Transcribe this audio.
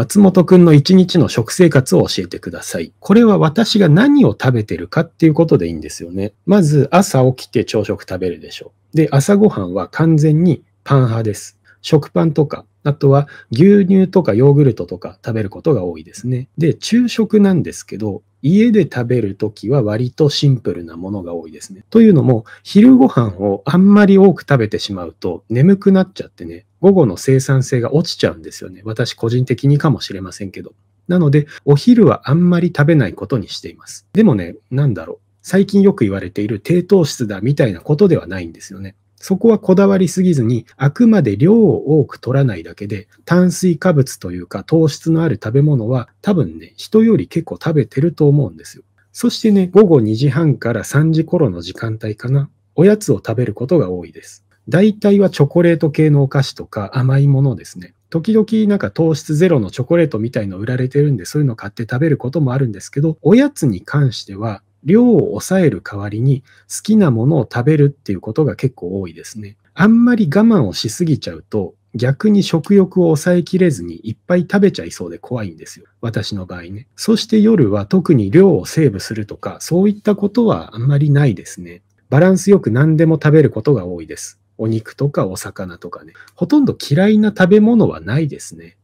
松本くんの一日の食生活を教えてください。これは私が何を食べてるかっていうことでいいんですよね。まず朝起きて朝食食べるでしょう。で、朝ごはんは完全にパン派です。食パンとか、あとは牛乳とかヨーグルトとか食べることが多いですね。で、昼食なんですけど、家で食べるときは割とシンプルなものが多いですね。というのも、昼ご飯をあんまり多く食べてしまうと眠くなっちゃってね、午後の生産性が落ちちゃうんですよね。私個人的にかもしれませんけど。なので、お昼はあんまり食べないことにしています。でもね、なんだろう。最近よく言われている低糖質だみたいなことではないんですよね。そこはこだわりすぎずに、あくまで量を多く取らないだけで、炭水化物というか糖質のある食べ物は多分ね、人より結構食べてると思うんですよ。そしてね、午後2時半から3時頃の時間帯かな、おやつを食べることが多いです。大体はチョコレート系のお菓子とか甘いものですね。時々なんか糖質ゼロのチョコレートみたいの売られてるんで、そういうの買って食べることもあるんですけど、おやつに関しては、量を抑える代わりに好きなものを食べるっていうことが結構多いですね。あんまり我慢をしすぎちゃうと、逆に食欲を抑えきれずにいっぱい食べちゃいそうで怖いんですよ。私の場合ね。そして夜は特に量をセーブするとか、そういったことはあんまりないですね。バランスよく何でも食べることが多いです。お肉とかお魚とかね、ほとんど嫌いな食べ物はないですね。